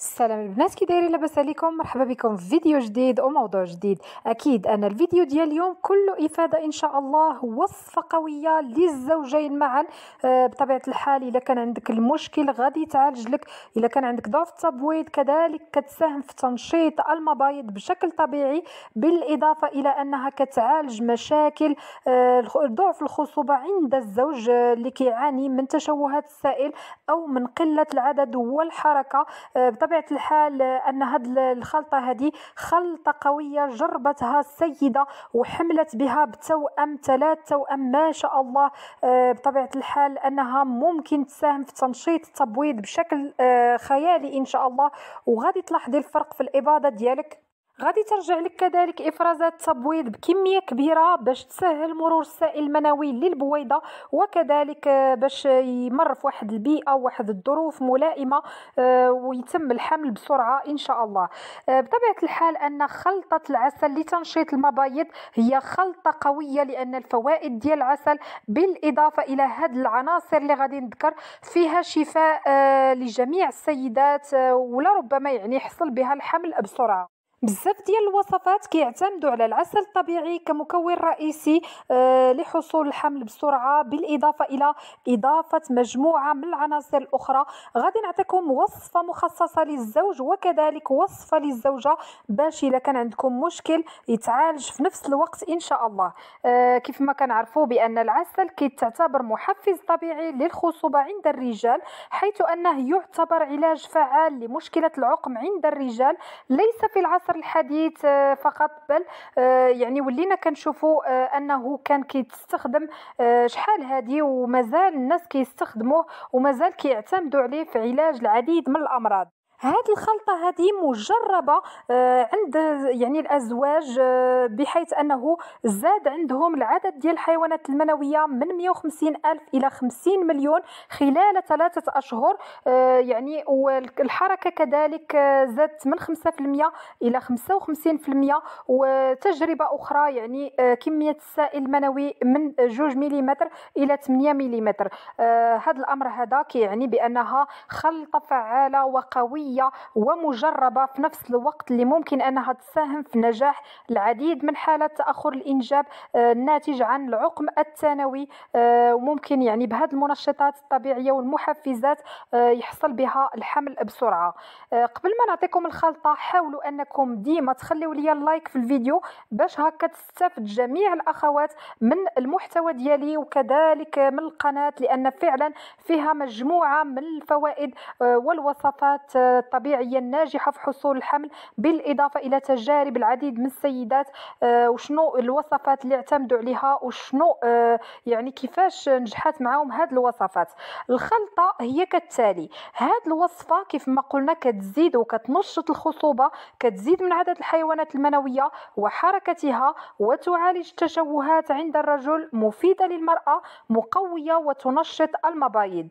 السلام البنات كي دايرين لاباس عليكم مرحبا بكم في فيديو جديد وموضوع جديد اكيد انا الفيديو ديال اليوم كله افاده ان شاء الله وصفه قويه للزوجين معا آه، بطبيعه الحال اذا كان عندك المشكل غادي يتعالج لك اذا كان عندك ضعف التبويض كذلك كتساهم في تنشيط المبايض بشكل طبيعي بالاضافه الى انها كتعالج مشاكل آه، ضعف الخصوبه عند الزوج آه، اللي كيعاني من تشوهات السائل او من قله العدد والحركه بطبيعه الحال ان هذه الخلطه هذه خلطه قويه جربتها السيده وحملت بها بتوأم ثلاث توأم ما شاء الله آه، بطبيعه الحال انها ممكن تساهم في تنشيط التبويض بشكل آه، خيالي ان شاء الله وغادي تلاحظي الفرق في الاباضه ديالك غادي ترجع لك كذلك افرازات تبويض بكميه كبيره باش تسهل مرور السائل المنوي للبويضه وكذلك باش يمر في واحد البيئه واحد الظروف ملائمه آه، ويتم الحمل بسرعه ان شاء الله آه، بطبيعه الحال ان خلطه العسل لتنشيط المبايض هي خلطه قويه لان الفوائد ديال العسل بالاضافه الى هاد العناصر اللي غادي نذكر فيها شفاء آه، لجميع السيدات ولربما يعني يحصل بها الحمل بسرعه بزاف ديال الوصفات كيعتمدوا على العسل الطبيعي كمكون رئيسي آه لحصول الحمل بسرعه بالاضافه الى اضافه مجموعه من العناصر الاخرى غادي نعطيكم وصفه مخصصه للزوج وكذلك وصفه للزوجه باش الا كان عندكم مشكل يتعالج في نفس الوقت ان شاء الله آه كيف ما كنعرفوا بان العسل كيتعتبر محفز طبيعي للخصوبه عند الرجال حيث انه يعتبر علاج فعال لمشكله العقم عند الرجال ليس في العسل العصر الحديث آه، فقط بل آه، يعني ولينا كنشوفوا آه، انه كان كيتستخدم شحال هذه ومازال الناس كيستخدموه ومازال كيعتمدوا عليه في علاج العديد من الامراض هذه الخلطه هذه مجربه آه، عند يعني الازواج آه، بحيث انه زاد عندهم العدد ديال الحيوانات المنويه من 150 الف الى 50 مليون خلال ثلاثه اشهر آه، يعني والحركه كذلك زادت من 5% الى 55% وتجربه اخرى يعني كميه السائل المنوي من 2 ملم الى 8 ملم هذا الامر هذا كيعني بانها خلطه فعاله وقويه عملية ومجربة في نفس الوقت اللي ممكن أنها تساهم في نجاح العديد من حالات تأخر الإنجاب آه، الناتج عن العقم الثانوي آه، وممكن يعني بهذه المنشطات الطبيعية والمحفزات آه، يحصل بها الحمل بسرعة قبل ما نعطيكم الخلطة حاولوا أنكم ديما تخليوا لي اللايك في الفيديو باش هكا تستفد جميع الأخوات من المحتوى ديالي وكذلك من القناة لأن فعلا فيها مجموعة من الفوائد والوصفات الطبيعية الناجحة في حصول الحمل بالإضافة إلى تجارب العديد من السيدات آه، وشنو الوصفات اللي اعتمدوا عليها وشنو آه، يعني كيفاش نجحت معاهم هذه الوصفات الخلطة هي كالتالي هذه الوصفة كيف ما قلنا كتزيد وكتنشط الخصوبة كتزيد من عدد الحيوانات المنوية وحركتها وتعالج التشوهات عند الرجل مفيدة للمرأة مقوية وتنشط المبايض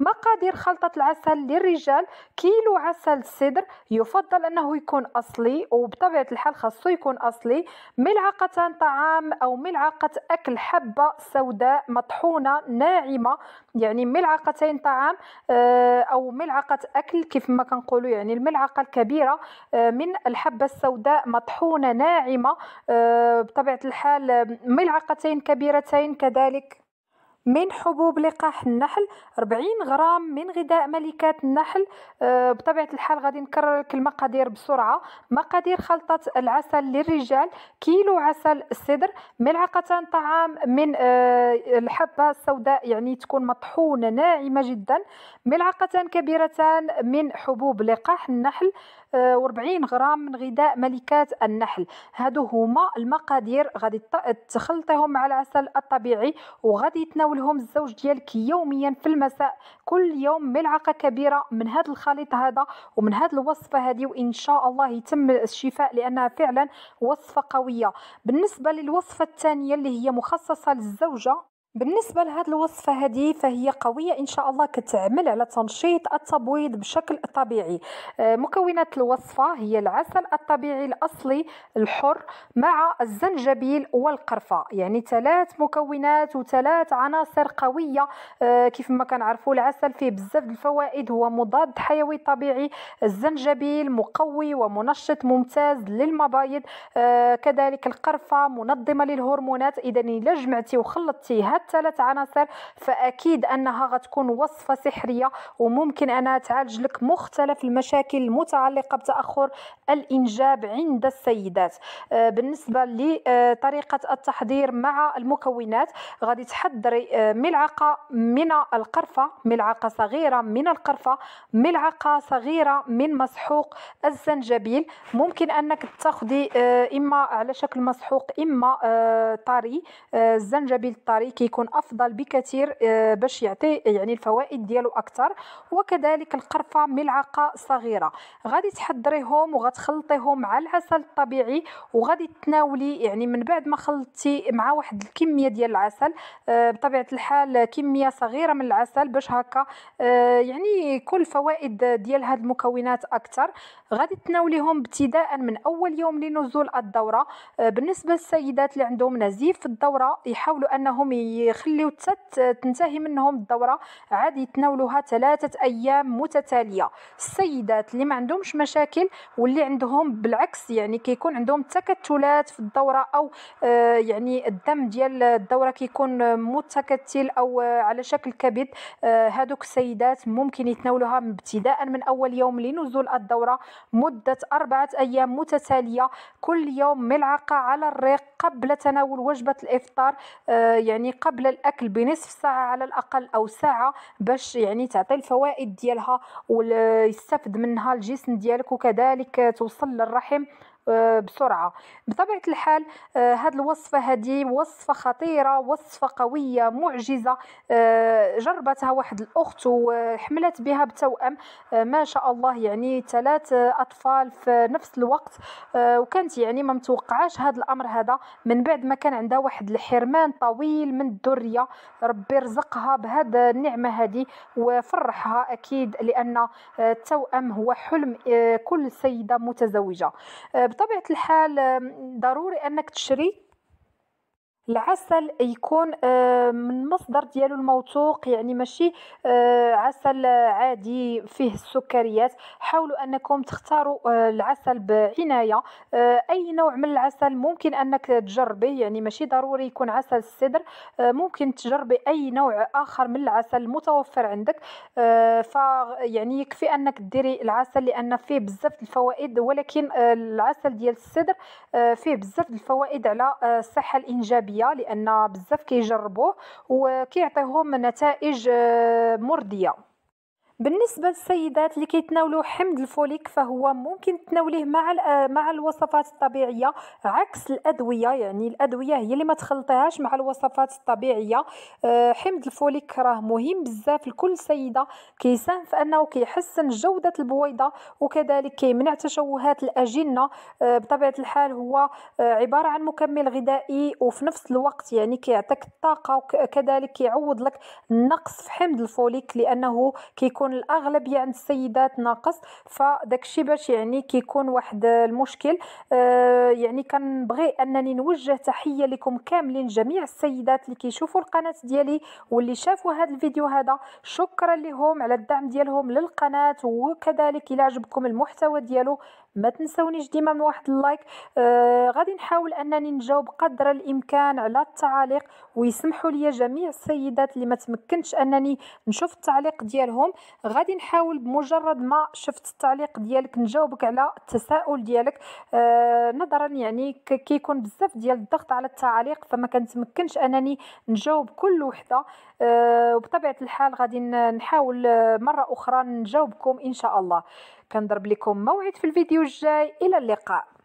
مقادير خلطة العسل للرجال كيلو عسل السدر يفضل انه يكون اصلي وبطبيعه الحال خاصو يكون اصلي ملعقتان طعام او ملعقه اكل حبه سوداء مطحونه ناعمه يعني ملعقتين طعام آه، او ملعقه اكل كيف ما كنقولوا يعني الملعقه الكبيره آه، من الحبه السوداء مطحونه ناعمه آه، بطبيعه الحال ملعقتين كبيرتين كذلك من حبوب لقاح النحل 40 غرام من غذاء ملكات النحل أه بطبيعه الحال غادي نكرر لك المقادير بسرعه مقادير خلطه العسل للرجال كيلو عسل السدر ملعقتان طعام من أه الحبه السوداء يعني تكون مطحونه ناعمه جدا ملعقتان كبيرتان من حبوب لقاح النحل 40 غرام من غذاء ملكات النحل هادو هما المقادير غادي تخلطيهم مع العسل الطبيعي وغادي يتناولهم الزوج ديالك يوميا في المساء كل يوم ملعقه كبيره من هذا الخليط هذا ومن هذه الوصفه هذه وان شاء الله يتم الشفاء لانها فعلا وصفه قويه بالنسبه للوصفه الثانيه اللي هي مخصصه للزوجه بالنسبة لهذه الوصفة هذه فهي قوية إن شاء الله كتعمل على تنشيط التبويض بشكل طبيعي آه، مكونات الوصفة هي العسل الطبيعي الأصلي الحر مع الزنجبيل والقرفة يعني ثلاث مكونات وثلاث عناصر قوية آه، كيف ما عرفوا العسل فيه بزاف الفوائد هو مضاد حيوي طبيعي الزنجبيل مقوي ومنشط ممتاز للمبايض آه، كذلك القرفة منظمة للهرمونات إذا إلا جمعتي وخلطتي هاد الثلاث عناصر فاكيد انها غتكون وصفه سحريه وممكن انها تعالج لك مختلف المشاكل المتعلقه بتاخر الانجاب عند السيدات آه، بالنسبه لطريقه التحضير مع المكونات غادي تحضري آه، ملعقه من القرفه ملعقه صغيره من القرفه ملعقه صغيره من مسحوق الزنجبيل ممكن انك تاخدي آه، اما على شكل مسحوق اما طري الزنجبيل الطري كي يكون افضل بكثير آه، باش يعطي يعني الفوائد ديالو اكثر وكذلك القرفه ملعقه صغيره غادي تحضريهم وغتخلطيهم مع العسل الطبيعي وغادي تناولي يعني من بعد ما خلطتي مع واحد الكميه ديال العسل آه، بطبيعه الحال كميه صغيره من العسل باش هكا آه، يعني كل فوائد ديال هاد المكونات اكثر غادي تناوليهم ابتداء من اول يوم لنزول الدوره بالنسبه للسيدات اللي عندهم نزيف في الدوره يحاولوا انهم ي يخليو تنتهي منهم الدوره عاد يتناولوها ثلاثه ايام متتاليه السيدات اللي ما عندهمش مشاكل واللي عندهم بالعكس يعني كيكون عندهم تكتلات في الدوره او آه، يعني الدم ديال الدوره كيكون متكتل او آه، على شكل كبد آه، هادوك السيدات ممكن يتناولوها ابتداء من اول يوم لنزول الدوره مده اربعه ايام متتاليه كل يوم ملعقه على الريق قبل تناول وجبه الافطار يعني قبل قبل الاكل بنصف ساعه على الاقل او ساعه باش يعني تعطي الفوائد ديالها ويستفد منها الجسم ديالك وكذلك توصل للرحم آه، بسرعه بطبيعه الحال هذه آه، الوصفه هذه وصفه خطيره وصفه قويه معجزه آه، جربتها واحد الاخت وحملت بها بتوأم ما شاء الله يعني ثلاث اطفال في نفس الوقت وكانت يعني ما متوقعاش هذا الامر هذا من بعد ما كان عندها واحد الحرمان طويل من الذريه ربي رزقها بهذا النعمه هذه وفرحها اكيد لان التوأم هو حلم كل سيده متزوجه بطبيعه الحال ضروري انك تشري العسل يكون آه، من مصدر ديالو الموثوق يعني ماشي آه، عسل عادي فيه السكريات حاولوا انكم تختاروا آه، العسل بعنايه اي نوع من العسل ممكن انك تجربيه يعني ماشي ضروري يكون عسل السدر ممكن تجربي اي نوع اخر من العسل المتوفر عندك ف يعني يكفي انك ديري العسل لان فيه بزاف الفوائد ولكن العسل ديال السدر فيه بزاف الفوائد على الصحه الانجابيه ايجابيه لان بزاف كيجربوه وكيعطيهم نتائج آه، مرضيه بالنسبه للسيدات اللي كيتناولوا حمض الفوليك فهو ممكن تناوليه مع آه، مع الوصفات الطبيعيه عكس الادويه يعني الادويه هي اللي ما تخلطيهاش مع الوصفات الطبيعيه آه، حمض الفوليك راه مهم بزاف لكل سيده كيساهم في انه كيحسن جوده البويضه وكذلك كيمنع تشوهات الاجنه آه، بطبيعه الحال هو عباره عن مكمل غذائي وفي نفس الوقت يعني كيعطيك الطاقه وكذلك كيعوض لك النقص في حمض الفوليك لانه كيكون كيكون الاغلب عند يعني السيدات ناقص فداك الشيء باش يعني كيكون واحد المشكل آه يعني كنبغي انني نوجه تحيه لكم كاملين جميع السيدات اللي كيشوفوا القناه ديالي واللي شافوا هذا الفيديو هذا شكرا لهم على الدعم ديالهم للقناه وكذلك الى عجبكم المحتوى ديالو ما تنسونيش ديما من واحد اللايك آه غادي نحاول انني نجاوب قدر الامكان على التعاليق ويسمحوا لي جميع السيدات اللي ما تمكنتش انني نشوف التعليق ديالهم غادي نحاول بمجرد ما شفت التعليق ديالك نجاوبك على التساؤل ديالك آه نظرا يعني كيكون بزاف ديال الضغط على التعاليق فما كنتمكنش انني نجاوب كل وحده آه، وبطبيعه الحال غادي نحاول آه، مره اخرى نجاوبكم ان شاء الله كنضرب لكم موعد في الفيديو الجاي الى اللقاء